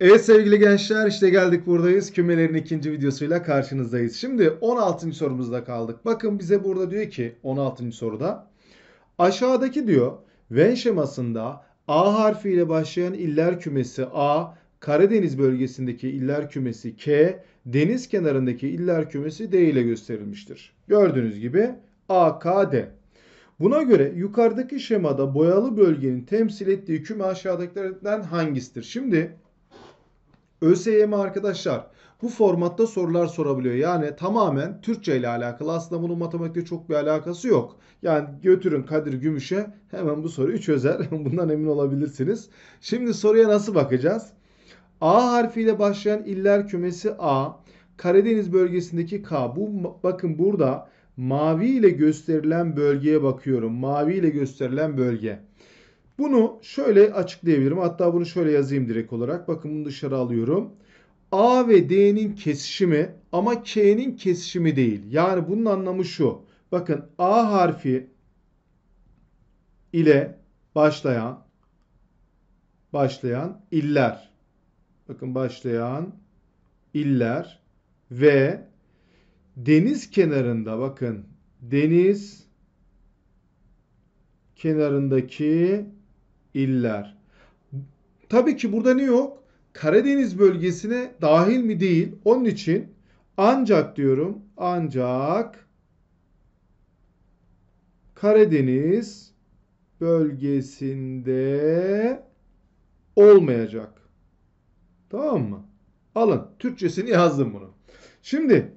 Evet sevgili gençler işte geldik buradayız. Kümelerin ikinci videosuyla karşınızdayız. Şimdi 16. sorumuzda kaldık. Bakın bize burada diyor ki 16. soruda aşağıdaki diyor Venn şemasında A harfiyle başlayan iller kümesi A, Karadeniz bölgesindeki iller kümesi K, deniz kenarındaki iller kümesi D ile gösterilmiştir. Gördüğünüz gibi A, K, D. Buna göre yukarıdaki şemada boyalı bölgenin temsil ettiği küme aşağıdakilerden hangisidir? Şimdi ÖSYM arkadaşlar bu formatta sorular sorabiliyor. Yani tamamen Türkçe ile alakalı. Aslında bunun matematikte çok bir alakası yok. Yani götürün Kadir Gümüş'e hemen bu soruyu çözer. Bundan emin olabilirsiniz. Şimdi soruya nasıl bakacağız? A harfiyle başlayan iller kümesi A. Karadeniz bölgesindeki K. Bu bakın burada mavi ile gösterilen bölgeye bakıyorum. Mavi ile gösterilen bölge. Bunu şöyle açıklayabilirim. Hatta bunu şöyle yazayım direkt olarak. Bakın bunu dışarı alıyorum. A ve D'nin kesişimi ama K'nin kesişimi değil. Yani bunun anlamı şu. Bakın A harfi ile başlayan başlayan iller. Bakın başlayan iller ve deniz kenarında bakın deniz kenarındaki iller. Tabii ki burada ne yok? Karadeniz bölgesine dahil mi değil? Onun için ancak diyorum ancak Karadeniz bölgesinde olmayacak. Tamam mı? Alın. Türkçesini yazdım bunu. Şimdi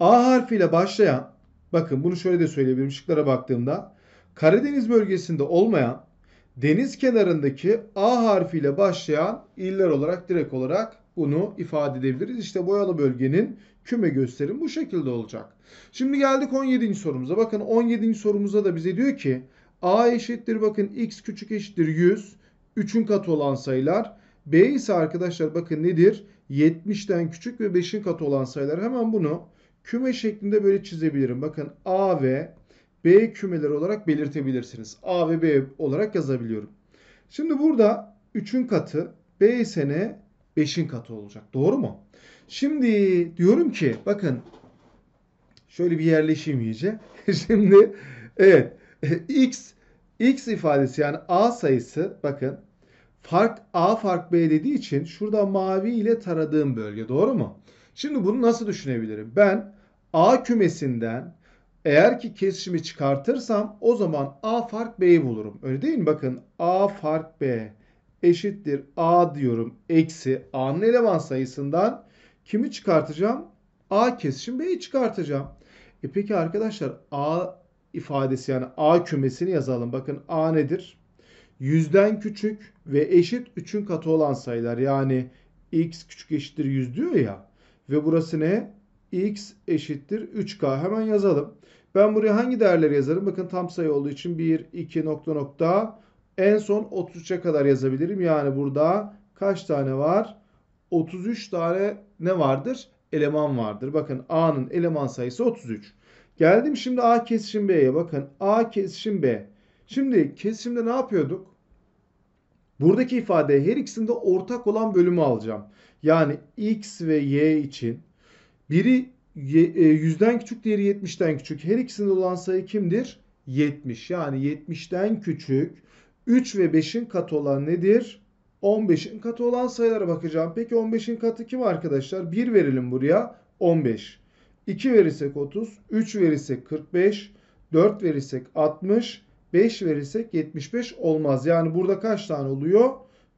A harfiyle başlayan bakın bunu şöyle de söyleyebilirim şıklara baktığımda Karadeniz bölgesinde olmayan deniz kenarındaki A harfiyle başlayan iller olarak direkt olarak bunu ifade edebiliriz. İşte boyalı bölgenin küme gösterim bu şekilde olacak. Şimdi geldik 17. sorumuza. Bakın 17. sorumuza da bize diyor ki A eşittir bakın x küçük eşittir 100. 3'ün katı olan sayılar. B ise arkadaşlar bakın nedir? 70'ten küçük ve 5'in katı olan sayılar. Hemen bunu küme şeklinde böyle çizebilirim. Bakın A ve B kümeleri olarak belirtebilirsiniz. A ve B olarak yazabiliyorum. Şimdi burada 3'ün katı B ise ne? 5'in katı olacak. Doğru mu? Şimdi diyorum ki bakın şöyle bir yerleşeyim iyice. Şimdi evet x x ifadesi yani a sayısı bakın fark a fark b dediği için şurada mavi ile taradığım bölge doğru mu? Şimdi bunu nasıl düşünebilirim? Ben a kümesinden eğer ki kesişimi çıkartırsam o zaman A fark B'yi bulurum. Öyle değil mi? Bakın A fark B eşittir A diyorum. Eksi A'nın eleman sayısından kimi çıkartacağım? A kesişim B'yi çıkartacağım. E peki arkadaşlar A ifadesi yani A kümesini yazalım. Bakın A nedir? Yüzden küçük ve eşit 3'ün katı olan sayılar. Yani x küçük eşittir 100 diyor ya. Ve burası ne? x eşittir 3k. Hemen yazalım. Ben buraya hangi değerleri yazarım? Bakın tam sayı olduğu için 1, 2 nokta nokta en son 33'e kadar yazabilirim. Yani burada kaç tane var? 33 tane ne vardır? Eleman vardır. Bakın A'nın eleman sayısı 33. Geldim şimdi A kesişim B'ye. Bakın A kesişim B. Şimdi kesişimde ne yapıyorduk? Buradaki ifade her ikisinde ortak olan bölümü alacağım. Yani X ve Y için biri e, yüzden küçük, diğeri yetmişten küçük. Her ikisinde olan sayı kimdir? 70. Yani 70'ten küçük 3 ve 5'in katı olan nedir? 15'in katı olan sayılara bakacağım. Peki 15'in katı kim arkadaşlar? 1 verelim buraya. 15. 2 verirsek 30, 3 verirsek 45, 4 verirsek 60, 5 verirsek 75 olmaz. Yani burada kaç tane oluyor?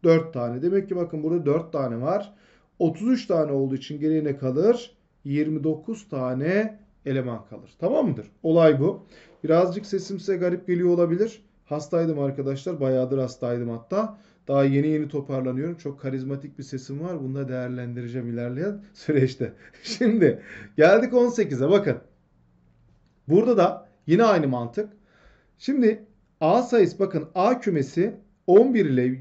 4 tane. Demek ki bakın burada 4 tane var. 33 tane olduğu için geriye ne kalır? 29 tane eleman kalır. Tamam mıdır? Olay bu. Birazcık sesim size garip geliyor olabilir. Hastaydım arkadaşlar. Bayağıdır hastaydım hatta. Daha yeni yeni toparlanıyorum. Çok karizmatik bir sesim var. Bunu da değerlendireceğim ilerleyen süreçte. Şimdi geldik 18'e bakın. Burada da yine aynı mantık. Şimdi A sayısı bakın A kümesi 11 ile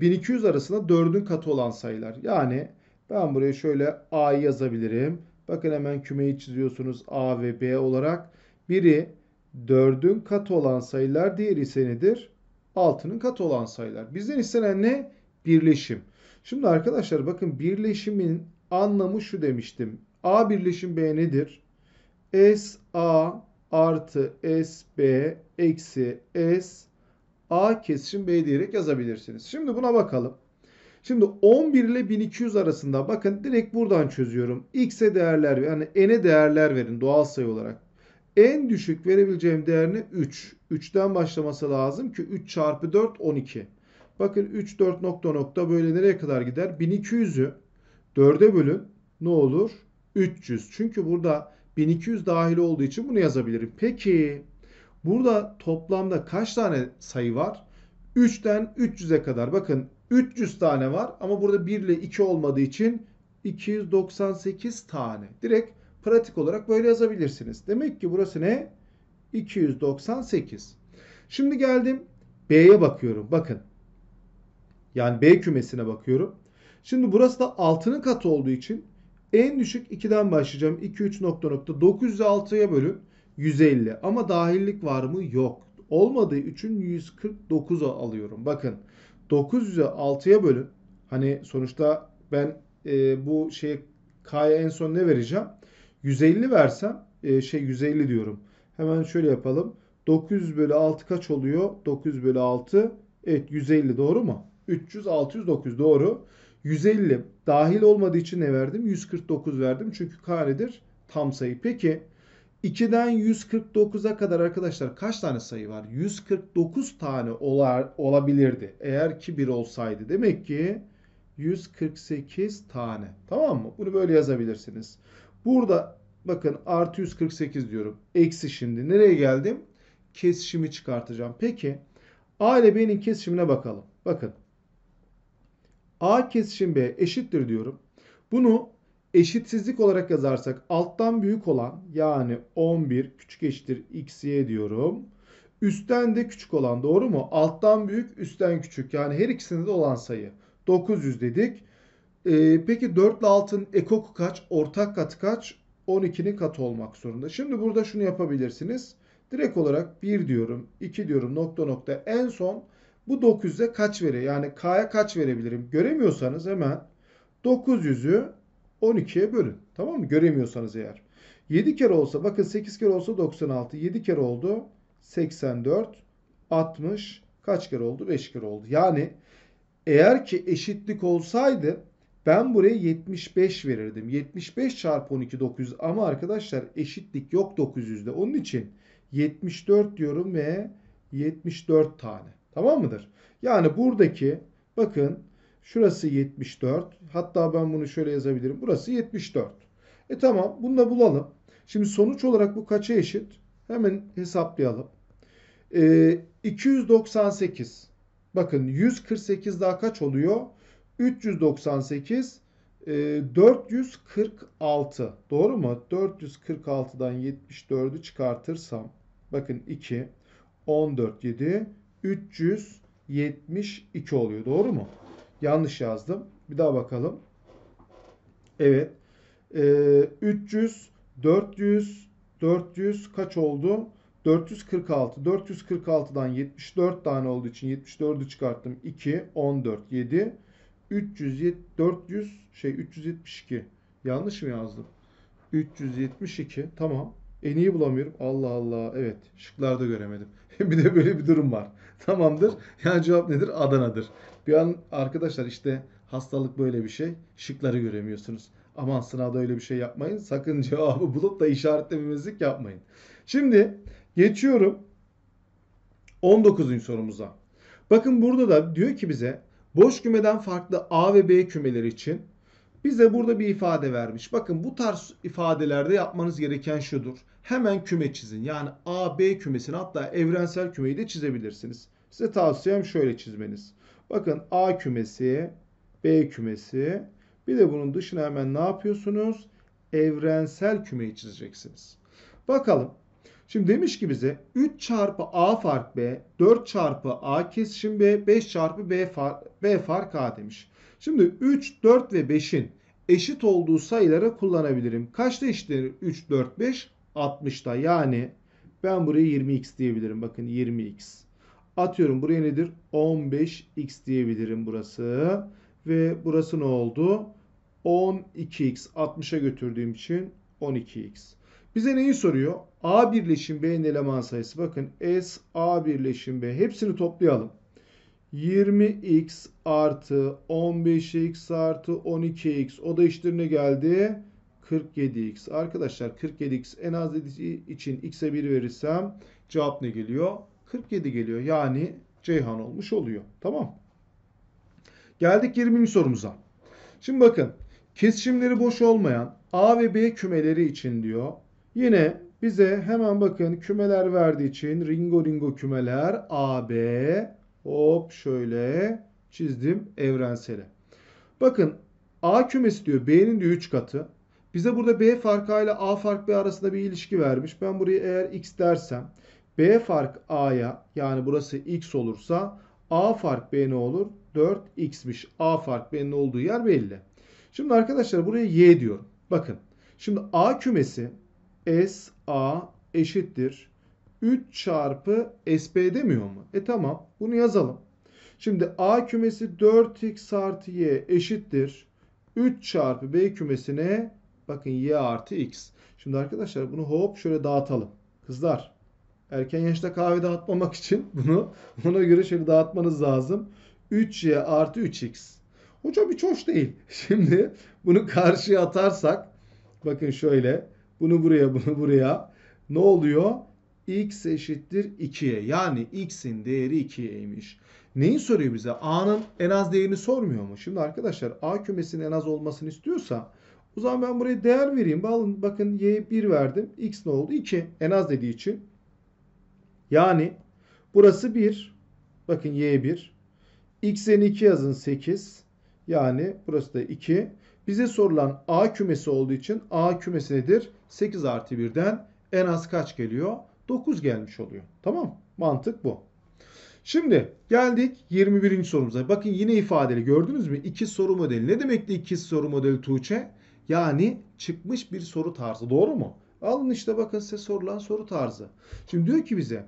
1200 e, arasında 4'ün katı olan sayılar. Yani ben buraya şöyle A yazabilirim. Bakın hemen kümeyi çiziyorsunuz A ve B olarak. Biri 4'ün katı olan sayılar, diğeri ise nedir? 6'nın katı olan sayılar. Bizden istenen ne? Birleşim. Şimdi arkadaşlar bakın birleşimin anlamı şu demiştim. A birleşim B nedir? S A artı S B eksi S A kesişim B diyerek yazabilirsiniz. Şimdi buna bakalım. Şimdi 11 ile 1200 arasında bakın direkt buradan çözüyorum. X'e değerler yani n'e değerler verin doğal sayı olarak. En düşük verebileceğim değer ne? 3. 3'ten başlaması lazım ki 3 çarpı 4 12. Bakın 3 4 nokta nokta böyle nereye kadar gider? 1200'ü 4'e bölün ne olur? 300. Çünkü burada 1200 dahil olduğu için bunu yazabilirim. Peki burada toplamda kaç tane sayı var? 3'ten 300'e kadar. Bakın 300 tane var ama burada 1 ile 2 olmadığı için 298 tane. Direkt pratik olarak böyle yazabilirsiniz. Demek ki burası ne? 298. Şimdi geldim B'ye bakıyorum. Bakın. Yani B kümesine bakıyorum. Şimdi burası da 6'nın katı olduğu için en düşük 2'den başlayacağım. 2, 3 nokta nokta 906'ya bölün. 150. Ama dahillik var mı? Yok. Olmadığı için 149'a alıyorum. Bakın. 900'ü 6'ya bölün. Hani sonuçta ben e, bu şeye K'ya en son ne vereceğim? 150 versem e, şey 150 diyorum. Hemen şöyle yapalım. 900 bölü 6 kaç oluyor? 900 bölü 6 evet 150 doğru mu? 300, 600, 900 doğru. 150 dahil olmadığı için ne verdim? 149 verdim. Çünkü k nedir? Tam sayı. Peki 2'den 149'a kadar arkadaşlar kaç tane sayı var? 149 tane olar, olabilirdi. Eğer ki 1 olsaydı. Demek ki 148 tane. Tamam mı? Bunu böyle yazabilirsiniz. Burada bakın artı 148 diyorum. Eksi şimdi. Nereye geldim? Kesişimi çıkartacağım. Peki A ile B'nin kesişimine bakalım. Bakın. A kesişim B eşittir diyorum. Bunu eşitsizlik olarak yazarsak alttan büyük olan yani 11 küçük eşittir x y diyorum. Üstten de küçük olan doğru mu? Alttan büyük üstten küçük yani her ikisinde de olan sayı. 900 dedik. Ee, peki 4 ile 6'nın ekoku kaç? Ortak katı kaç? 12'nin katı olmak zorunda. Şimdi burada şunu yapabilirsiniz. Direkt olarak 1 diyorum, 2 diyorum, nokta nokta. En son bu 900'e kaç vere? Yani K'ya kaç verebilirim? Göremiyorsanız hemen 900'ü 12'ye bölün. Tamam mı? Göremiyorsanız eğer. 7 kere olsa bakın 8 kere olsa 96. 7 kere oldu 84. 60 kaç kere oldu? 5 kere oldu. Yani eğer ki eşitlik olsaydı ben buraya 75 verirdim. 75 çarpı 12 900 ama arkadaşlar eşitlik yok 900'de. Onun için 74 diyorum ve 74 tane. Tamam mıdır? Yani buradaki bakın Şurası 74. Hatta ben bunu şöyle yazabilirim. Burası 74. E tamam bunu da bulalım. Şimdi sonuç olarak bu kaça eşit? Hemen hesaplayalım. E, 298. Bakın 148 daha kaç oluyor? 398 e, 446. Doğru mu? 446'dan 74'ü çıkartırsam bakın 2 14 7 372 oluyor. Doğru mu? Yanlış yazdım. Bir daha bakalım. Evet. E, 300, 400, 400 kaç oldu? 446. 446'dan 74 tane olduğu için 74'ü çıkarttım. 2, 14, 7, 300, 400, şey 372. Yanlış mı yazdım? 372. Tamam. En iyi bulamıyorum. Allah Allah. Evet. Şıklarda göremedim. bir de böyle bir durum var. Tamamdır. Yani cevap nedir? Adana'dır. Bir an arkadaşlar işte hastalık böyle bir şey. Şıkları göremiyorsunuz. Aman sınavda öyle bir şey yapmayın. Sakın cevabı bulup da işaretlememizlik yapmayın. Şimdi geçiyorum 19. sorumuza. Bakın burada da diyor ki bize boş kümeden farklı A ve B kümeleri için bize burada bir ifade vermiş. Bakın bu tarz ifadelerde yapmanız gereken şudur. Hemen küme çizin. Yani A, B kümesini hatta evrensel kümeyi de çizebilirsiniz. Size tavsiyem şöyle çizmeniz. Bakın A kümesi, B kümesi. Bir de bunun dışına hemen ne yapıyorsunuz? Evrensel kümeyi çizeceksiniz. Bakalım. Şimdi demiş ki bize 3 çarpı A fark B, 4 çarpı A kesişim B, 5 çarpı B fark, B fark A demiş. Şimdi 3, 4 ve 5'in eşit olduğu sayıları kullanabilirim. Kaçta eşitlenir 3, 4, 5? 60'ta. Yani ben buraya 20x diyebilirim. Bakın 20x. Atıyorum buraya nedir? 15x diyebilirim burası. Ve burası ne oldu? 12x 60'a götürdüğüm için 12x. Bize neyi soruyor? A birleşim B'nin eleman sayısı. Bakın S A birleşim B. Hepsini toplayalım. 20x artı 15x artı 12x. O da işte ne geldi? 47x. Arkadaşlar 47x en az dediği için x'e 1 verirsem cevap ne geliyor? 47 geliyor. Yani Ceyhan olmuş oluyor. Tamam. Geldik 20. sorumuza. Şimdi bakın. Kesişimleri boş olmayan A ve B kümeleri için diyor. Yine bize hemen bakın kümeler verdiği için ringo ringo kümeler A, B hop şöyle çizdim evrenseli Bakın A kümesi diyor B'nin diyor 3 katı. Bize burada B farkı ile A farkı arasında bir ilişki vermiş. Ben buraya eğer X dersem B fark A'ya yani burası X olursa A fark B ne olur? 4X'miş. A fark B'nin olduğu yer belli. Şimdi arkadaşlar buraya Y diyorum. Bakın. Şimdi A kümesi S A eşittir. 3 çarpı SP demiyor mu? E tamam. Bunu yazalım. Şimdi A kümesi 4X artı Y eşittir. 3 çarpı B kümesine bakın Y artı X. Şimdi arkadaşlar bunu hop şöyle dağıtalım. Kızlar Erken yaşta kahve dağıtmamak için bunu ona göre şöyle dağıtmanız lazım. 3y artı 3x. O çok bir hoş değil. Şimdi bunu karşıya atarsak bakın şöyle bunu buraya bunu buraya ne oluyor? x eşittir 2'ye. Yani x'in değeri 2'yeymiş. Neyi soruyor bize? A'nın en az değerini sormuyor mu? Şimdi arkadaşlar A kümesinin en az olmasını istiyorsa o zaman ben buraya değer vereyim. Bakın y'ye 1 verdim. X ne oldu? 2. En az dediği için. Yani burası 1. Bakın y1. x'in 2 yazın 8. Yani burası da 2. Bize sorulan A kümesi olduğu için A kümesi nedir? 8 artı 1'den en az kaç geliyor? 9 gelmiş oluyor. Tamam Mantık bu. Şimdi geldik 21. sorumuza. Bakın yine ifadeli gördünüz mü? İki soru modeli. Ne demekti iki soru modeli Tuğçe? Yani çıkmış bir soru tarzı. Doğru mu? Alın işte bakın size sorulan soru tarzı. Şimdi diyor ki bize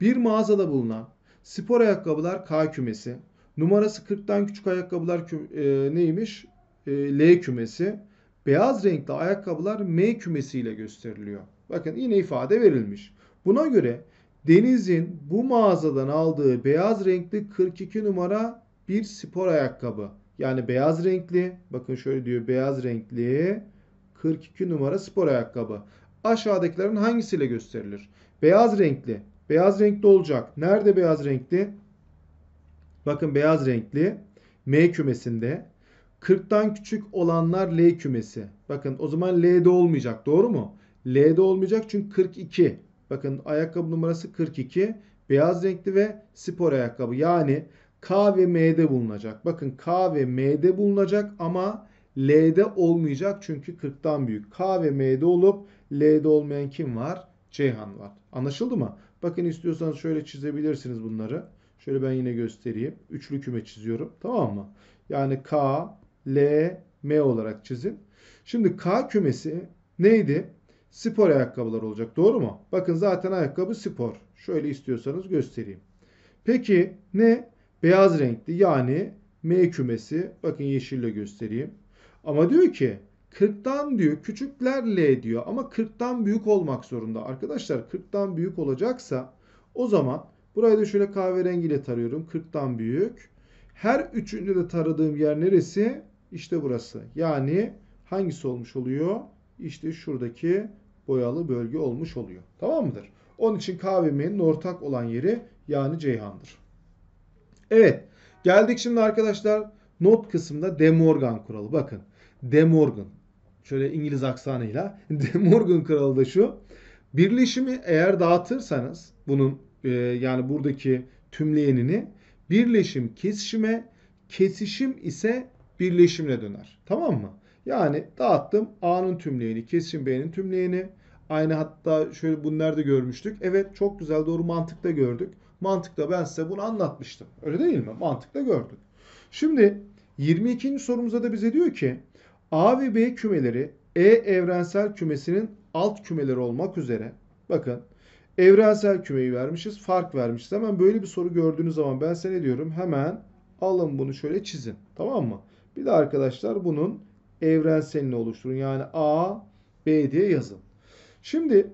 bir mağazada bulunan spor ayakkabılar K kümesi. Numarası 40'tan küçük ayakkabılar kü e, neymiş? E, L kümesi. Beyaz renkli ayakkabılar M kümesiyle gösteriliyor. Bakın yine ifade verilmiş. Buna göre Deniz'in bu mağazadan aldığı beyaz renkli 42 numara bir spor ayakkabı. Yani beyaz renkli bakın şöyle diyor beyaz renkli 42 numara spor ayakkabı aşağıdakilerin hangisiyle gösterilir? Beyaz renkli. Beyaz renkli olacak. Nerede beyaz renkli? Bakın beyaz renkli M kümesinde. 40'tan küçük olanlar L kümesi. Bakın o zaman L'de olmayacak. Doğru mu? L'de olmayacak çünkü 42. Bakın ayakkabı numarası 42. Beyaz renkli ve spor ayakkabı. Yani K ve M'de bulunacak. Bakın K ve M'de bulunacak ama L'de olmayacak çünkü 40'tan büyük. K ve M'de olup L'de olmayan kim var? Ceyhan var. Anlaşıldı mı? Bakın istiyorsanız şöyle çizebilirsiniz bunları. Şöyle ben yine göstereyim. Üçlü küme çiziyorum. Tamam mı? Yani K, L, M olarak çizin. Şimdi K kümesi neydi? Spor ayakkabılar olacak. Doğru mu? Bakın zaten ayakkabı spor. Şöyle istiyorsanız göstereyim. Peki ne? Beyaz renkli yani M kümesi. Bakın yeşille göstereyim. Ama diyor ki 40'tan diyor küçüklerle diyor ama 40'tan büyük olmak zorunda. Arkadaşlar 40'tan büyük olacaksa o zaman burayı da şöyle kahverengiyle tarıyorum. 40'tan büyük. Her üçüncü de taradığım yer neresi? İşte burası. Yani hangisi olmuş oluyor? İşte şuradaki boyalı bölge olmuş oluyor. Tamam mıdır? Onun için KVM'nin ortak olan yeri yani Ceyhan'dır. Evet. Geldik şimdi arkadaşlar not kısmında De Morgan kuralı. Bakın de Morgan. Şöyle İngiliz aksanıyla. De Morgan kuralı da şu. Birleşimi eğer dağıtırsanız bunun e, yani buradaki tümleyenini birleşim kesişime, kesişim ise birleşimle döner. Tamam mı? Yani dağıttım A'nın tümleyeni, kesişim B'nin tümleyeni. Aynı hatta şöyle bunları da görmüştük. Evet çok güzel doğru mantıkta gördük. Mantıkta ben size bunu anlatmıştım. Öyle değil mi? Mantıkta gördük. Şimdi 22. sorumuza da bize diyor ki A ve B kümeleri E evrensel kümesinin alt kümeleri olmak üzere bakın evrensel kümeyi vermişiz. Fark vermişiz. Hemen böyle bir soru gördüğünüz zaman ben size ne diyorum? Hemen alın bunu şöyle çizin. Tamam mı? Bir de arkadaşlar bunun evrenselini oluşturun. Yani A, B diye yazın. Şimdi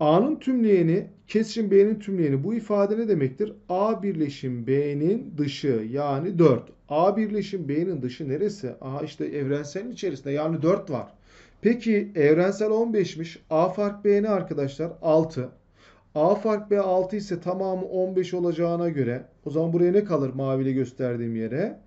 A'nın tümleyeni kesişim B'nin tümleyeni bu ifade ne demektir? A birleşim B'nin dışı yani 4. A birleşim B'nin dışı neresi? Aha işte evrenselin içerisinde yani 4 var. Peki evrensel 15'miş. A fark B ne arkadaşlar? 6. A fark B 6 ise tamamı 15 olacağına göre o zaman buraya ne kalır maviyle gösterdiğim yere?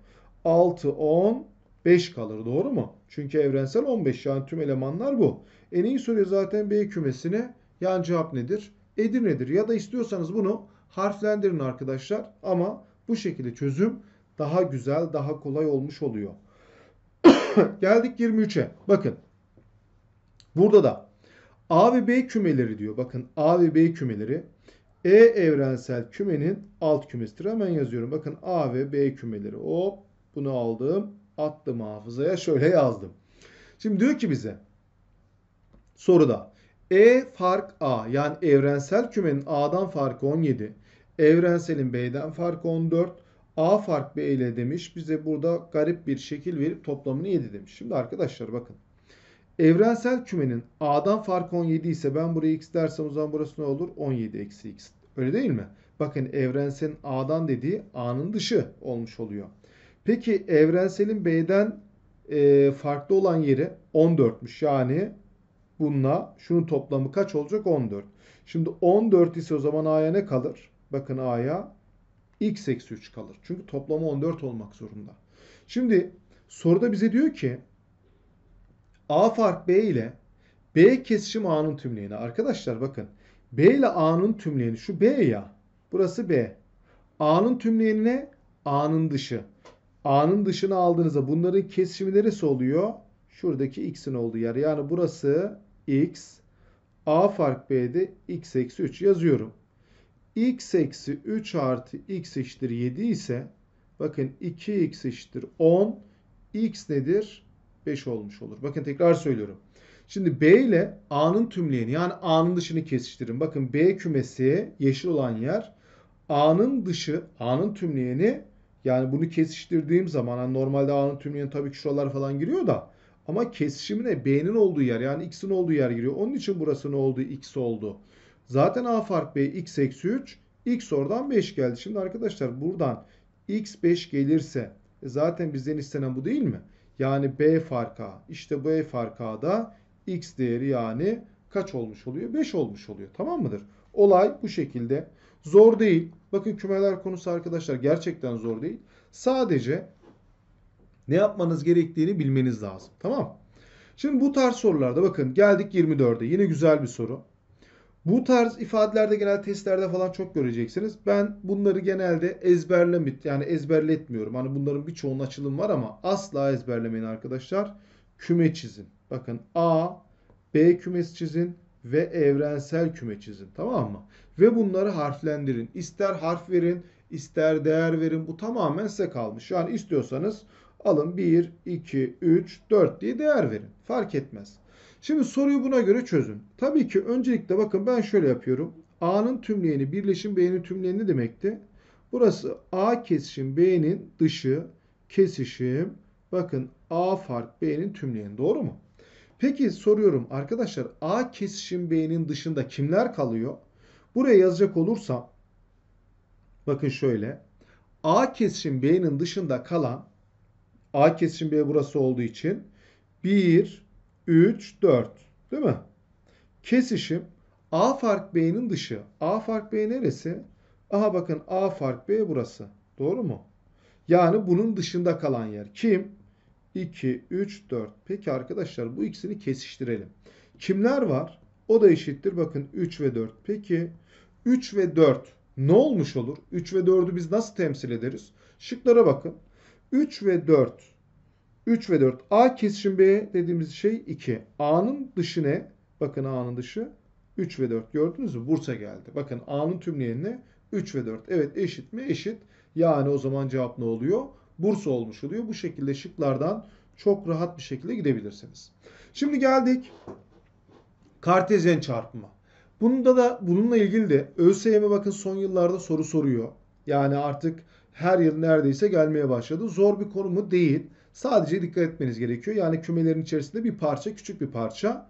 6, 10, 5 kalır doğru mu? Çünkü evrensel 15 yani tüm elemanlar bu. En iyi soruyor zaten B kümesine. Yani cevap nedir? Edirne'dir. Ya da istiyorsanız bunu harflendirin arkadaşlar. Ama bu şekilde çözüm daha güzel, daha kolay olmuş oluyor. Geldik 23'e. Bakın. Burada da A ve B kümeleri diyor. Bakın A ve B kümeleri. E evrensel kümenin alt kümesidir. Hemen yazıyorum. Bakın A ve B kümeleri. Hop bunu aldım. Attım hafızaya. Şöyle yazdım. Şimdi diyor ki bize soruda e fark A yani evrensel kümenin A'dan farkı 17. Evrenselin B'den farkı 14. A fark B ile demiş. Bize burada garip bir şekil verip toplamını 7 demiş. Şimdi arkadaşlar bakın. Evrensel kümenin A'dan fark 17 ise ben buraya X dersem o zaman burası ne olur? 17 eksi X. Öyle değil mi? Bakın evrenselin A'dan dediği A'nın dışı olmuş oluyor. Peki evrenselin B'den e, farklı olan yeri 14'müş. Yani bununla şunun toplamı kaç olacak? 14. Şimdi 14 ise o zaman A'ya ne kalır? Bakın A'ya x eksi 3 kalır. Çünkü toplamı 14 olmak zorunda. Şimdi soruda bize diyor ki A fark B ile B kesişim A'nın tümleyeni. Arkadaşlar bakın B ile A'nın tümleyeni şu B ya. Burası B. A'nın tümleyeni ne? A'nın dışı. A'nın dışını aldığınızda bunların kesişimi neresi oluyor? şuradaki x'in olduğu yer. Yani burası x. A fark b'de x eksi 3 yazıyorum. x eksi 3 artı x eşittir 7 ise bakın 2x eşittir 10. x nedir? 5 olmuş olur. Bakın tekrar söylüyorum. Şimdi B ile A'nın tümleyeni yani A'nın dışını kesiştirin. Bakın B kümesi yeşil olan yer A'nın dışı A'nın tümleyeni yani bunu kesiştirdiğim zaman hani normalde A'nın tümleyeni tabii ki şuralar falan giriyor da ama kesişimine B'nin olduğu yer yani X'in olduğu yer giriyor. Onun için burası ne oldu? X oldu. Zaten A fark B X eksi 3. X oradan 5 geldi. Şimdi arkadaşlar buradan X 5 gelirse e zaten bizden istenen bu değil mi? Yani B fark A. İşte B fark A'da X değeri yani kaç olmuş oluyor? 5 olmuş oluyor. Tamam mıdır? Olay bu şekilde. Zor değil. Bakın kümeler konusu arkadaşlar gerçekten zor değil. Sadece ne yapmanız gerektiğini bilmeniz lazım. Tamam Şimdi bu tarz sorularda bakın geldik 24'e. Yine güzel bir soru. Bu tarz ifadelerde genel testlerde falan çok göreceksiniz. Ben bunları genelde ezberlemit yani ezberletmiyorum. Hani bunların birçoğunun açılım var ama asla ezberlemeyin arkadaşlar. Küme çizin. Bakın A, B kümesi çizin ve evrensel küme çizin. Tamam mı? Ve bunları harflendirin. İster harf verin, ister değer verin. Bu tamamen size kalmış. Yani istiyorsanız Alın 1, 2, 3, 4 diye değer verin. Fark etmez. Şimdi soruyu buna göre çözün. Tabii ki öncelikle bakın ben şöyle yapıyorum. A'nın tümleyeni birleşim B'nin tümleyeni demekti. Burası A kesişim B'nin dışı kesişim bakın A fark B'nin tümleyeni doğru mu? Peki soruyorum arkadaşlar A kesişim B'nin dışında kimler kalıyor? Buraya yazacak olursam bakın şöyle A kesişim B'nin dışında kalan A kesişim B burası olduğu için 1, 3, 4 değil mi? Kesişim A fark B'nin dışı. A fark B neresi? Aha bakın A fark B burası. Doğru mu? Yani bunun dışında kalan yer. Kim? 2, 3, 4. Peki arkadaşlar bu ikisini kesiştirelim. Kimler var? O da eşittir. Bakın 3 ve 4. Peki 3 ve 4 ne olmuş olur? 3 ve 4'ü biz nasıl temsil ederiz? Şıklara bakın. 3 ve 4. 3 ve 4. A kesişim B dediğimiz şey 2. A'nın dışı ne? Bakın A'nın dışı 3 ve 4. Gördünüz mü? Bursa geldi. Bakın A'nın tümleyeni 3 ve 4. Evet eşit mi? Eşit. Yani o zaman cevap ne oluyor? Bursa olmuş oluyor. Bu şekilde şıklardan çok rahat bir şekilde gidebilirsiniz. Şimdi geldik Kartezyen çarpımı. Bunda da bununla ilgili de ÖSYM e bakın son yıllarda soru soruyor. Yani artık her yıl neredeyse gelmeye başladı. Zor bir konu mu? Değil. Sadece dikkat etmeniz gerekiyor. Yani kümelerin içerisinde bir parça, küçük bir parça.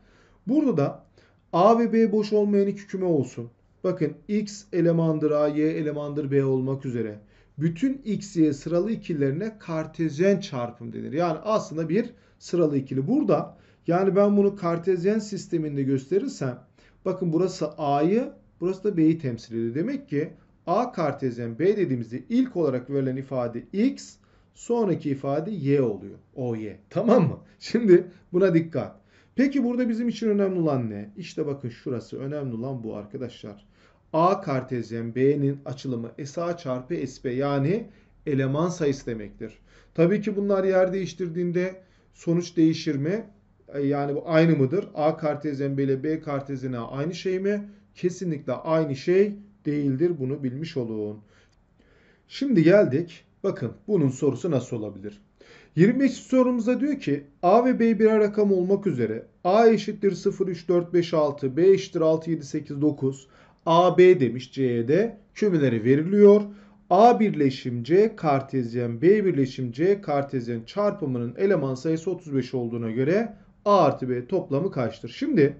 Burada da A ve B boş olmayan iki küme olsun. Bakın X elemandır A, Y elemandır B olmak üzere. Bütün X, Y sıralı ikililerine kartezyen çarpım denir. Yani aslında bir sıralı ikili. Burada yani ben bunu kartezyen sisteminde gösterirsem bakın burası A'yı burası da B'yi temsil ediyor. Demek ki A kartezyen B dediğimizde ilk olarak verilen ifade X sonraki ifade Y oluyor. O Y. Tamam mı? Şimdi buna dikkat. Peki burada bizim için önemli olan ne? İşte bakın şurası önemli olan bu arkadaşlar. A kartezyen B'nin açılımı SA çarpı SB yani eleman sayısı demektir. Tabii ki bunlar yer değiştirdiğinde sonuç değişir mi? E, yani bu aynı mıdır? A kartezyen B ile B kartezyen A aynı şey mi? Kesinlikle aynı şey değildir. Bunu bilmiş olun. Şimdi geldik. Bakın bunun sorusu nasıl olabilir? 25 sorumuzda diyor ki A ve B birer rakam olmak üzere A eşittir 0, 3, 4, 5, 6, B eşittir 6, 7, 8, 9, A, B demiş C'ye de kümeleri veriliyor. A birleşim C kartezyen B birleşim C kartezyen çarpımının eleman sayısı 35 olduğuna göre A artı B toplamı kaçtır? Şimdi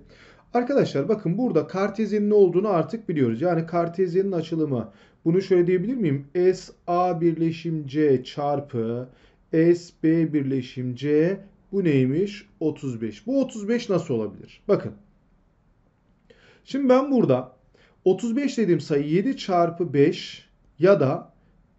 Arkadaşlar bakın burada kartezyenin ne olduğunu artık biliyoruz. Yani kartezyenin açılımı. Bunu şöyle diyebilir miyim? S A birleşim C çarpı S B birleşim C bu neymiş? 35. Bu 35 nasıl olabilir? Bakın. Şimdi ben burada 35 dediğim sayı 7 çarpı 5 ya da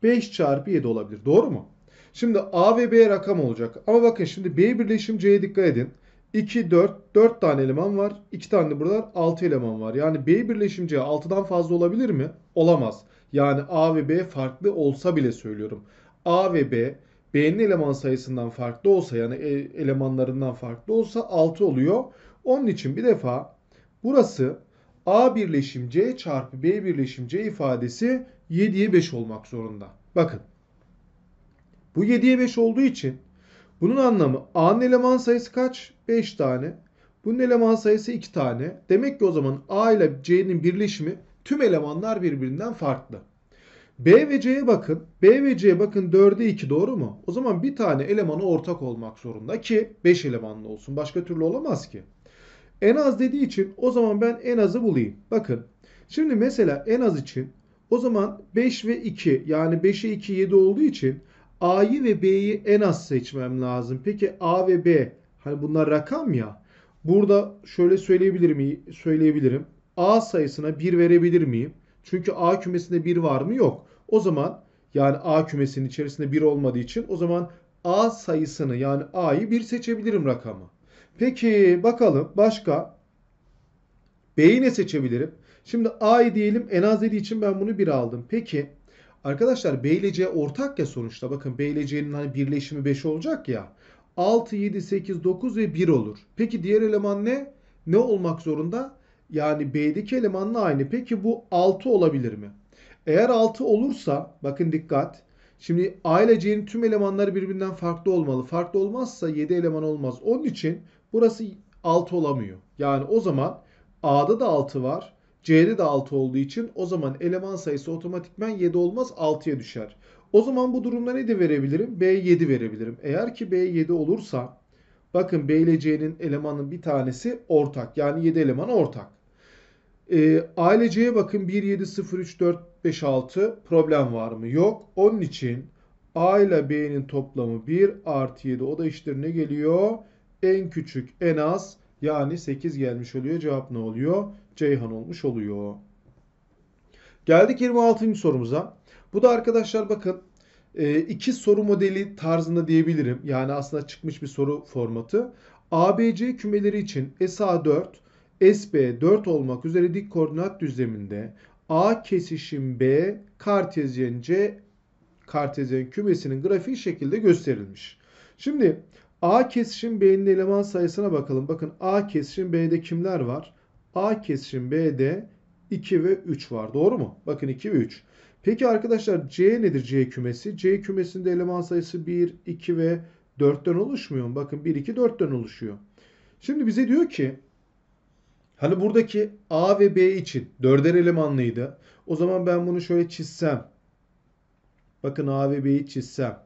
5 çarpı 7 olabilir. Doğru mu? Şimdi A ve B rakam olacak. Ama bakın şimdi B birleşim C'ye dikkat edin. 2, 4. 4 tane eleman var. 2 tane de burada 6 eleman var. Yani B birleşimci 6'dan fazla olabilir mi? Olamaz. Yani A ve B farklı olsa bile söylüyorum. A ve B B'nin eleman sayısından farklı olsa yani e, elemanlarından farklı olsa 6 oluyor. Onun için bir defa burası A birleşim C çarpı B birleşim C ifadesi 7'ye 5 olmak zorunda. Bakın bu 7'ye 5 olduğu için bunun anlamı A'nın eleman sayısı kaç? 5 tane. Bunun eleman sayısı 2 tane. Demek ki o zaman A ile C'nin birleşimi tüm elemanlar birbirinden farklı. B ve C'ye bakın. B ve C'ye bakın 4'e 2 doğru mu? O zaman bir tane elemanı ortak olmak zorunda ki 5 elemanlı olsun. Başka türlü olamaz ki. En az dediği için o zaman ben en azı bulayım. Bakın şimdi mesela en az için o zaman 5 ve 2 yani 5'e 2 7 olduğu için A'yı ve B'yi en az seçmem lazım. Peki A ve B hani bunlar rakam ya. Burada şöyle söyleyebilir miyim? Söyleyebilirim. A sayısına 1 verebilir miyim? Çünkü A kümesinde 1 var mı? Yok. O zaman yani A kümesinin içerisinde 1 olmadığı için o zaman A sayısını yani A'yı 1 seçebilirim rakamı. Peki bakalım başka B'yi ne seçebilirim? Şimdi A'yı diyelim en az dediği için ben bunu 1 aldım. Peki Arkadaşlar B ile C ortak ya sonuçta. Bakın B ile C'nin hani birleşimi 5 olacak ya. 6, 7, 8, 9 ve 1 olur. Peki diğer eleman ne? Ne olmak zorunda? Yani B'deki elemanla aynı. Peki bu 6 olabilir mi? Eğer 6 olursa bakın dikkat. Şimdi A ile C'nin tüm elemanları birbirinden farklı olmalı. Farklı olmazsa 7 eleman olmaz. Onun için burası 6 olamıyor. Yani o zaman A'da da 6 var. C'de de 6 olduğu için o zaman eleman sayısı otomatikmen 7 olmaz 6'ya düşer. O zaman bu durumda ne de verebilirim? B7 verebilirim. Eğer ki B7 olursa bakın B ile C'nin elemanın bir tanesi ortak. Yani 7 eleman ortak. E, A ile C'ye bakın 1, 7, 0, 3, 4, 5, 6 problem var mı? Yok. Onun için A ile B'nin toplamı 1 artı 7 o da işte ne geliyor? En küçük en az yani 8 gelmiş oluyor. Cevap ne oluyor? Ceyhan olmuş oluyor. Geldik 26. sorumuza. Bu da arkadaşlar bakın e, iki soru modeli tarzında diyebilirim. Yani aslında çıkmış bir soru formatı. ABC kümeleri için SA4, SB4 olmak üzere dik koordinat düzleminde A kesişim B, kartezyen C, kartezyen kümesinin grafiği şekilde gösterilmiş. Şimdi A kesişim B'nin eleman sayısına bakalım. Bakın A kesişim B'de kimler var? A kesişim B'de 2 ve 3 var. Doğru mu? Bakın 2 ve 3. Peki arkadaşlar C nedir C kümesi? C kümesinde eleman sayısı 1, 2 ve 4'ten oluşmuyor mu? Bakın 1, 2, 4'ten oluşuyor. Şimdi bize diyor ki hani buradaki A ve B için 4'er elemanlıydı. O zaman ben bunu şöyle çizsem. Bakın A ve B'yi çizsem.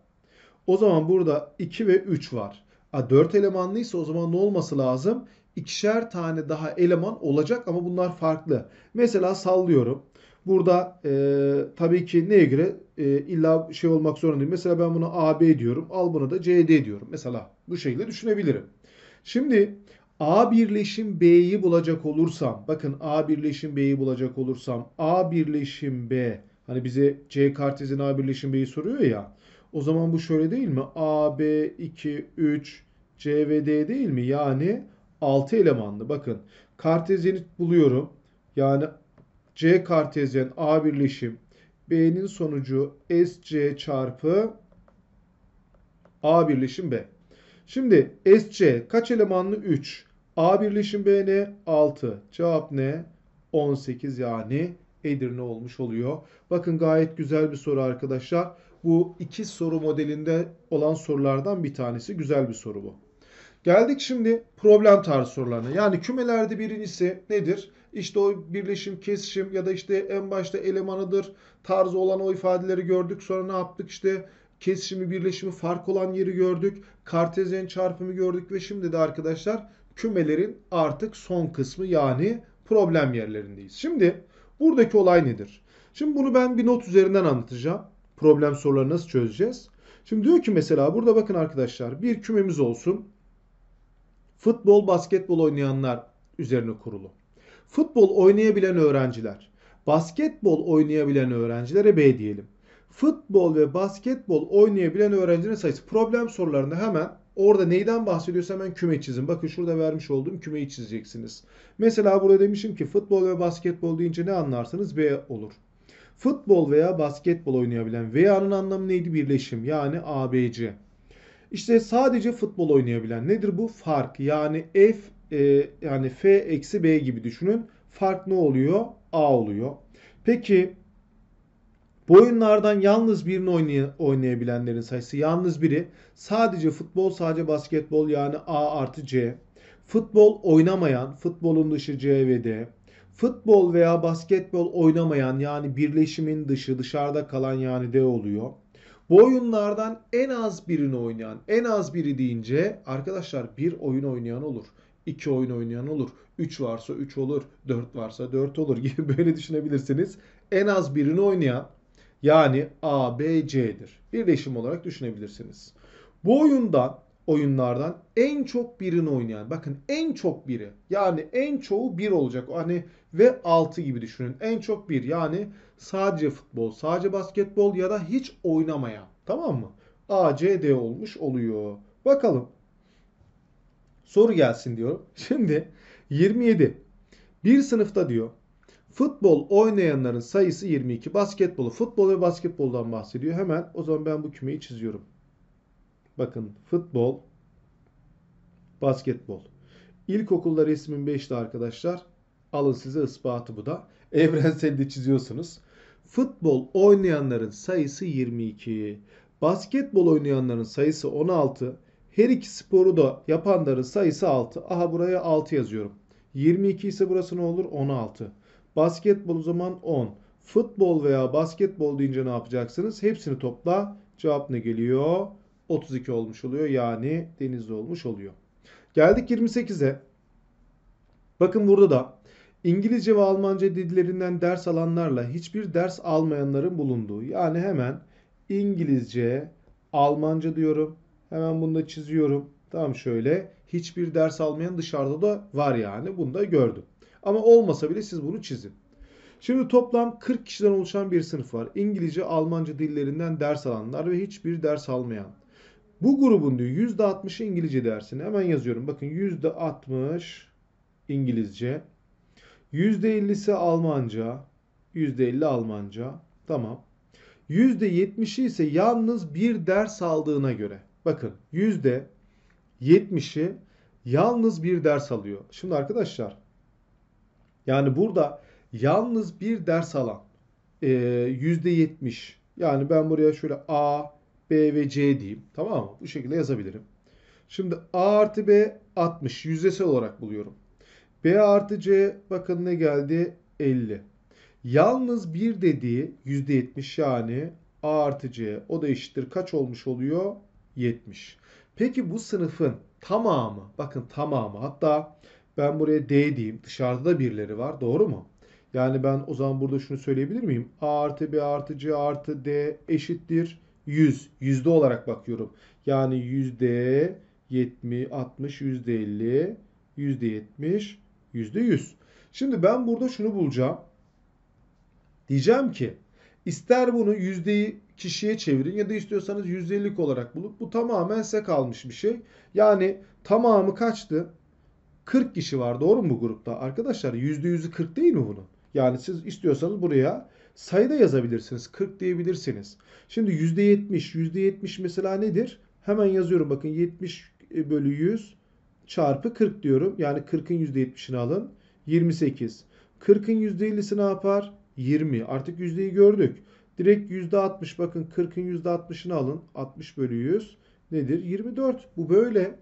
O zaman burada 2 ve 3 var. A, 4 elemanlıysa o zaman ne olması lazım? ikişer tane daha eleman olacak ama bunlar farklı. Mesela sallıyorum. Burada e, tabii ki neye göre e, illa şey olmak zorunda değil. Mesela ben bunu AB diyorum. Al bunu da CD diyorum. Mesela bu şekilde düşünebilirim. Şimdi A birleşim B'yi bulacak olursam, bakın A birleşim B'yi bulacak olursam, A birleşim B, hani bize C kartezin A birleşim B'yi soruyor ya, o zaman bu şöyle değil mi? A, B, 2, 3, C ve D değil mi? Yani 6 elemanlı bakın kartezyeni buluyorum. Yani C kartezyen A birleşim B'nin sonucu SC çarpı A birleşim B. Şimdi SC kaç elemanlı? 3. A birleşim B ne? 6. Cevap ne? 18 yani Edirne olmuş oluyor. Bakın gayet güzel bir soru arkadaşlar. Bu iki soru modelinde olan sorulardan bir tanesi. Güzel bir soru bu. Geldik şimdi problem tarzı sorularına. Yani kümelerde birincisi nedir? İşte o birleşim, kesişim ya da işte en başta elemanıdır. Tarzı olan o ifadeleri gördük. Sonra ne yaptık? İşte kesişimi, birleşimi, fark olan yeri gördük. Kartezyen çarpımı gördük ve şimdi de arkadaşlar kümelerin artık son kısmı yani problem yerlerindeyiz. Şimdi buradaki olay nedir? Şimdi bunu ben bir not üzerinden anlatacağım. Problem soruları nasıl çözeceğiz? Şimdi diyor ki mesela burada bakın arkadaşlar bir kümemiz olsun futbol, basketbol oynayanlar üzerine kurulu. Futbol oynayabilen öğrenciler, basketbol oynayabilen öğrencilere B diyelim. Futbol ve basketbol oynayabilen öğrencilerin sayısı problem sorularında hemen orada neyden bahsediyorsa hemen küme çizin. Bakın şurada vermiş olduğum kümeyi çizeceksiniz. Mesela burada demişim ki futbol ve basketbol deyince ne anlarsınız? B olur. Futbol veya basketbol oynayabilen veya'nın anlamı neydi? Birleşim yani ABC. İşte sadece futbol oynayabilen nedir bu? Fark yani F e, yani F eksi B gibi düşünün. Fark ne oluyor? A oluyor. Peki bu oyunlardan yalnız birini oynay oynayabilenlerin sayısı yalnız biri. Sadece futbol, sadece basketbol yani A artı C. Futbol oynamayan, futbolun dışı C ve D. Futbol veya basketbol oynamayan yani birleşimin dışı, dışarıda kalan yani D oluyor. Bu oyunlardan en az birini oynayan, en az biri deyince arkadaşlar bir oyun oynayan olur. iki oyun oynayan olur. 3 varsa 3 olur. 4 varsa 4 olur gibi böyle düşünebilirsiniz. En az birini oynayan yani A, B, C'dir. Birleşim olarak düşünebilirsiniz. Bu oyundan oyunlardan en çok birini oynayan. Bakın en çok biri. Yani en çoğu bir olacak. Hani ve 6 gibi düşünün. En çok bir. Yani sadece futbol, sadece basketbol ya da hiç oynamayan. Tamam mı? A, C, D olmuş oluyor. Bakalım. Soru gelsin diyorum. Şimdi 27. Bir sınıfta diyor. Futbol oynayanların sayısı 22. Basketbolu, futbol ve basketboldan bahsediyor. Hemen o zaman ben bu kümeyi çiziyorum. Bakın futbol, basketbol. İlkokulda ismin 5'ti arkadaşlar. Alın size ispatı bu da. Evrensel de çiziyorsunuz. Futbol oynayanların sayısı 22. Basketbol oynayanların sayısı 16. Her iki sporu da yapanların sayısı 6. Aha buraya 6 yazıyorum. 22 ise burası ne olur? 16. Basketbol o zaman 10. Futbol veya basketbol deyince ne yapacaksınız? Hepsini topla. Cevap ne geliyor? 32 olmuş oluyor. Yani denizde olmuş oluyor. Geldik 28'e. Bakın burada da İngilizce ve Almanca dillerinden ders alanlarla hiçbir ders almayanların bulunduğu. Yani hemen İngilizce, Almanca diyorum. Hemen bunu da çiziyorum. Tamam şöyle. Hiçbir ders almayan dışarıda da var yani. Bunu da gördüm. Ama olmasa bile siz bunu çizin. Şimdi toplam 40 kişiden oluşan bir sınıf var. İngilizce, Almanca dillerinden ders alanlar ve hiçbir ders almayan. Bu grubun diyor %60'ı İngilizce dersini hemen yazıyorum. Bakın %60 İngilizce. %50'si Almanca. %50 Almanca. Tamam. %70'i ise yalnız bir ders aldığına göre. Bakın %70'i yalnız bir ders alıyor. Şimdi arkadaşlar yani burada yalnız bir ders alan %70 e, yani ben buraya şöyle A B ve C diyeyim. Tamam mı? Bu şekilde yazabilirim. Şimdi A artı B 60. Yüzdesel olarak buluyorum. B artı C bakın ne geldi? 50. Yalnız bir dediği %70 yani A artı C o da eşittir. Kaç olmuş oluyor? 70. Peki bu sınıfın tamamı bakın tamamı hatta ben buraya D diyeyim. Dışarıda da birileri var. Doğru mu? Yani ben o zaman burada şunu söyleyebilir miyim? A artı B artı C artı D eşittir. 100. Yüzde olarak bakıyorum. Yani yüzde 70, 60, yüzde 50, yüzde 70, yüzde 100. Şimdi ben burada şunu bulacağım. Diyeceğim ki ister bunu yüzdeyi kişiye çevirin ya da istiyorsanız yüzdelik olarak bulup bu tamamen size kalmış bir şey. Yani tamamı kaçtı? 40 kişi var doğru mu bu grupta? Arkadaşlar %100'ü 40 değil mi bunun? Yani siz istiyorsanız buraya sayıda yazabilirsiniz. 40 diyebilirsiniz. Şimdi %70, %70 mesela nedir? Hemen yazıyorum bakın 70 e, bölü 100 çarpı 40 diyorum. Yani 40'ın %70'ini alın. 28. 40'ın %50'si ne yapar? 20. Artık yüzdeyi gördük. Direkt %60 bakın 40'ın %60'ını alın. 60 bölü 100 nedir? 24. Bu böyle.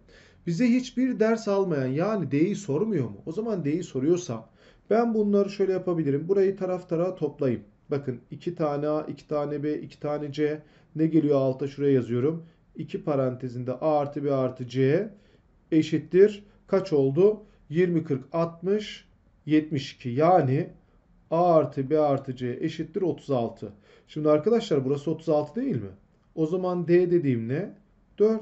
Bize hiçbir ders almayan yani D'yi sormuyor mu? O zaman D'yi soruyorsa ben bunları şöyle yapabilirim. Burayı taraf tarafa toplayayım. Bakın 2 tane A, 2 tane B, 2 tane C. Ne geliyor alta? Şuraya yazıyorum. 2 parantezinde A artı B artı C eşittir. Kaç oldu? 20, 40, 60, 72. Yani A artı B artı C eşittir 36. Şimdi arkadaşlar burası 36 değil mi? O zaman D dediğim ne? 4.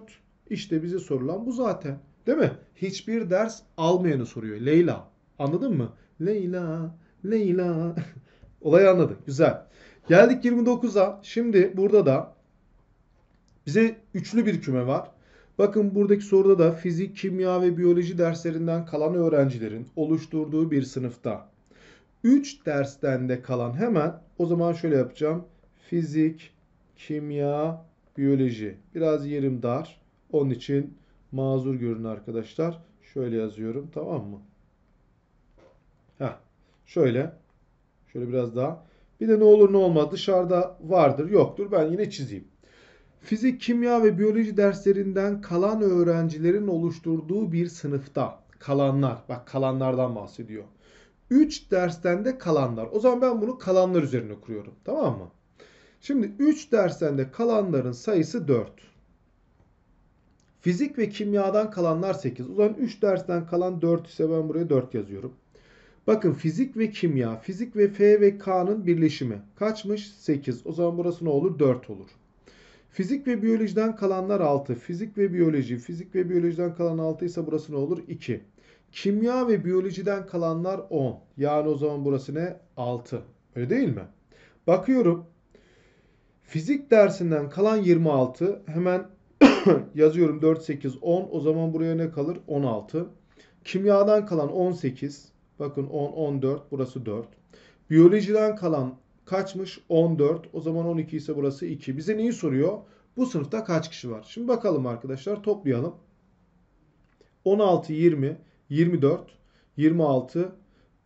İşte bize sorulan bu zaten. Değil mi? Hiçbir ders almayanı soruyor. Leyla. Anladın mı? Leyla, Leyla. Olayı anladık. Güzel. Geldik 29'a. Şimdi burada da bize üçlü bir küme var. Bakın buradaki soruda da fizik, kimya ve biyoloji derslerinden kalan öğrencilerin oluşturduğu bir sınıfta 3 dersten de kalan hemen o zaman şöyle yapacağım. Fizik, kimya, biyoloji. Biraz yerim dar. Onun için mazur görün arkadaşlar. Şöyle yazıyorum tamam mı? Heh, şöyle. Şöyle biraz daha. Bir de ne olur ne olmaz dışarıda vardır yoktur ben yine çizeyim. Fizik, kimya ve biyoloji derslerinden kalan öğrencilerin oluşturduğu bir sınıfta kalanlar bak kalanlardan bahsediyor. 3 dersten de kalanlar. O zaman ben bunu kalanlar üzerine kuruyorum. Tamam mı? Şimdi 3 dersten de kalanların sayısı 4. Fizik ve kimyadan kalanlar 8. O zaman 3 dersten kalan 4 ise ben buraya 4 yazıyorum. Bakın fizik ve kimya. Fizik ve F ve K'nın birleşimi. Kaçmış? 8. O zaman burası ne olur? 4 olur. Fizik ve biyolojiden kalanlar 6. Fizik ve biyoloji. Fizik ve biyolojiden kalan 6 ise burası ne olur? 2. Kimya ve biyolojiden kalanlar 10. Yani o zaman burası ne? 6. Öyle değil mi? Bakıyorum. Fizik dersinden kalan 26. Hemen yazıyorum 4, 8, 10. O zaman buraya ne kalır? 16. Kimyadan kalan 18. Bakın 10, 14. Burası 4. Biyolojiden kalan kaçmış? 14. O zaman 12 ise burası 2. Bize neyi soruyor? Bu sınıfta kaç kişi var? Şimdi bakalım arkadaşlar toplayalım. 16, 20, 24, 26,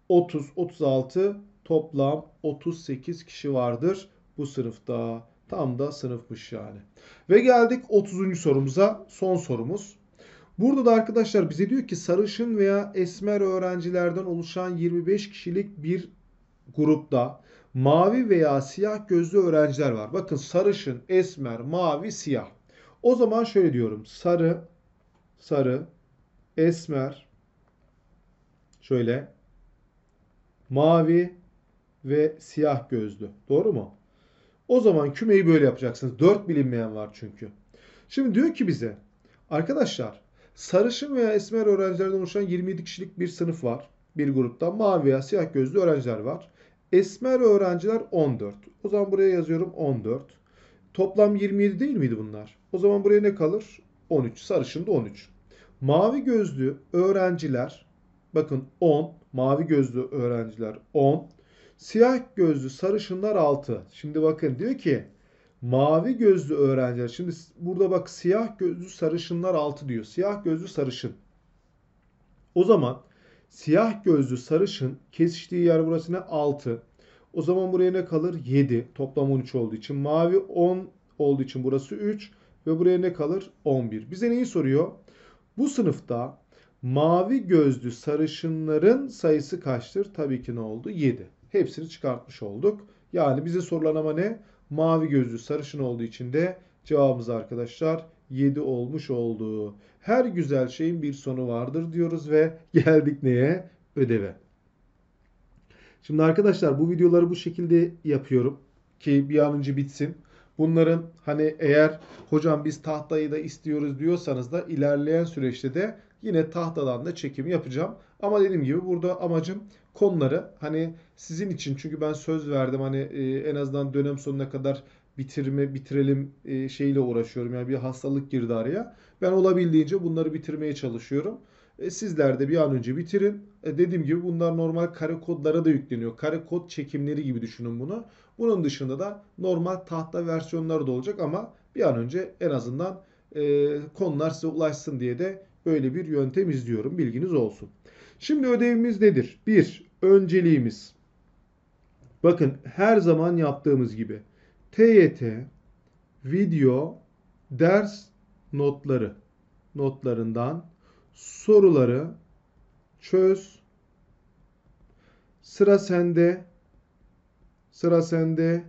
30, 36 toplam 38 kişi vardır bu sınıfta. Tam da sınıfmış yani. Ve geldik 30. sorumuza. Son sorumuz. Burada da arkadaşlar bize diyor ki sarışın veya esmer öğrencilerden oluşan 25 kişilik bir grupta mavi veya siyah gözlü öğrenciler var. Bakın sarışın, esmer, mavi, siyah. O zaman şöyle diyorum. Sarı, sarı, esmer, şöyle mavi ve siyah gözlü. Doğru mu? O zaman kümeyi böyle yapacaksınız. Dört bilinmeyen var çünkü. Şimdi diyor ki bize arkadaşlar Sarışın veya esmer öğrencilerden oluşan 27 kişilik bir sınıf var. Bir grupta mavi veya siyah gözlü öğrenciler var. Esmer öğrenciler 14. O zaman buraya yazıyorum 14. Toplam 27 değil miydi bunlar? O zaman buraya ne kalır? 13. Sarışın da 13. Mavi gözlü öğrenciler bakın 10. Mavi gözlü öğrenciler 10. Siyah gözlü sarışınlar 6. Şimdi bakın diyor ki mavi gözlü öğrenciler. Şimdi burada bak siyah gözlü sarışınlar 6 diyor. Siyah gözlü sarışın. O zaman siyah gözlü sarışın kesiştiği yer burası ne? 6. O zaman buraya ne kalır? 7. Toplam 13 olduğu için. Mavi 10 olduğu için burası 3. Ve buraya ne kalır? 11. Bize neyi soruyor? Bu sınıfta mavi gözlü sarışınların sayısı kaçtır? Tabii ki ne oldu? 7. Hepsini çıkartmış olduk. Yani bize sorulan ama ne? Mavi gözlü sarışın olduğu için de cevabımız arkadaşlar 7 olmuş oldu. Her güzel şeyin bir sonu vardır diyoruz ve geldik neye? Ödeve. Şimdi arkadaşlar bu videoları bu şekilde yapıyorum ki bir an önce bitsin. Bunların hani eğer hocam biz tahtayı da istiyoruz diyorsanız da ilerleyen süreçte de Yine tahtadan da çekim yapacağım. Ama dediğim gibi burada amacım konuları hani sizin için çünkü ben söz verdim hani e, en azından dönem sonuna kadar bitirme bitirelim e, şeyle uğraşıyorum. Yani bir hastalık girdi araya. Ben olabildiğince bunları bitirmeye çalışıyorum. E, sizler de bir an önce bitirin. E, dediğim gibi bunlar normal kare kodlara da yükleniyor. Kare kod çekimleri gibi düşünün bunu. Bunun dışında da normal tahta versiyonları da olacak ama bir an önce en azından e, konular size ulaşsın diye de böyle bir yöntem izliyorum. Bilginiz olsun. Şimdi ödevimiz nedir? Bir Önceliğimiz. Bakın her zaman yaptığımız gibi. TYT, video, ders notları notlarından soruları çöz. Sıra sende. Sıra sende.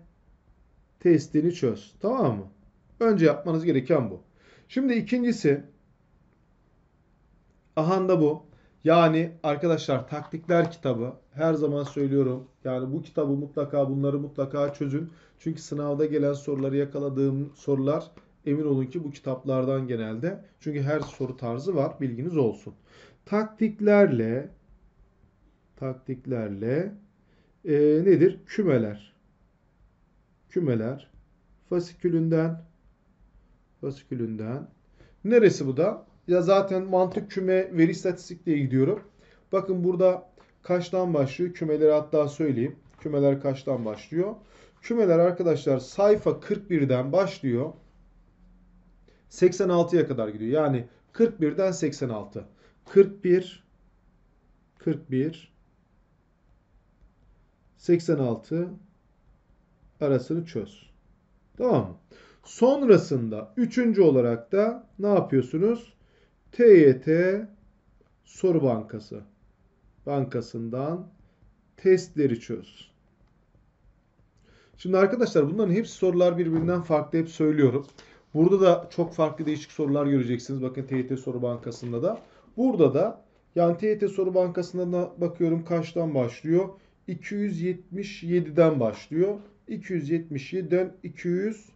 Testini çöz. Tamam mı? Önce yapmanız gereken bu. Şimdi ikincisi Ahan da bu. Yani arkadaşlar taktikler kitabı her zaman söylüyorum. Yani bu kitabı mutlaka bunları mutlaka çözün. Çünkü sınavda gelen soruları yakaladığım sorular emin olun ki bu kitaplardan genelde. Çünkü her soru tarzı var bilginiz olsun. Taktiklerle taktiklerle e, nedir? Kümeler. Kümeler fasikülünden fasikülünden neresi bu da? Ya zaten mantık küme veri istatistikliğe gidiyorum. Bakın burada kaçtan başlıyor? Kümeleri hatta söyleyeyim. Kümeler kaçtan başlıyor? Kümeler arkadaşlar sayfa 41'den başlıyor. 86'ya kadar gidiyor. Yani 41'den 86. 41 41 86 arasını çöz. Tamam mı? Sonrasında üçüncü olarak da ne yapıyorsunuz? TYT Soru Bankası bankasından testleri çöz. Şimdi arkadaşlar bunların hepsi sorular birbirinden farklı hep söylüyorum. Burada da çok farklı değişik sorular göreceksiniz. Bakın TYT Soru Bankası'nda da. Burada da yani TYT Soru Bankası'nda da bakıyorum kaçtan başlıyor? 277'den başlıyor. 277'den 200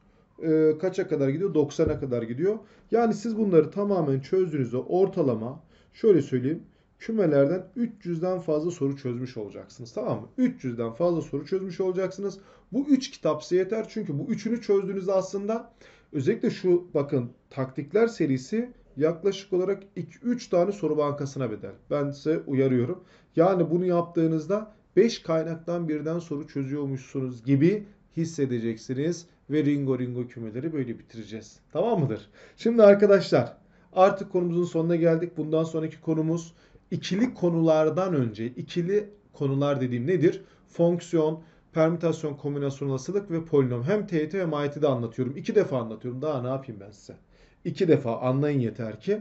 e, kaça kadar gidiyor? 90'a kadar gidiyor. Yani siz bunları tamamen çözdüğünüzde ortalama şöyle söyleyeyim kümelerden 300'den fazla soru çözmüş olacaksınız. Tamam mı? 300'den fazla soru çözmüş olacaksınız. Bu 3 kitap size yeter. Çünkü bu üçünü çözdüğünüzde aslında özellikle şu bakın taktikler serisi yaklaşık olarak 2-3 tane soru bankasına bedel. Ben size uyarıyorum. Yani bunu yaptığınızda 5 kaynaktan birden soru çözüyormuşsunuz gibi hissedeceksiniz ve Ringo Ringo kümeleri böyle bitireceğiz. Tamam mıdır? Şimdi arkadaşlar artık konumuzun sonuna geldik. Bundan sonraki konumuz ikili konulardan önce ikili konular dediğim nedir? Fonksiyon, permütasyon, kombinasyon olasılık ve polinom. Hem TYT hem AYT'de anlatıyorum. İki defa anlatıyorum. Daha ne yapayım ben size? İki defa anlayın yeter ki.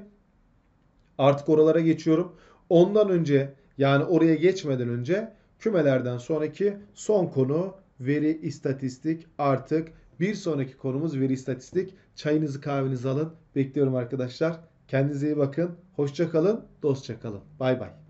Artık oralara geçiyorum. Ondan önce yani oraya geçmeden önce kümelerden sonraki son konu veri istatistik artık bir sonraki konumuz veri istatistik. Çayınızı kahvenizi alın. Bekliyorum arkadaşlar. Kendinize iyi bakın. Hoşça kalın. Dostça kalın. Bay bay.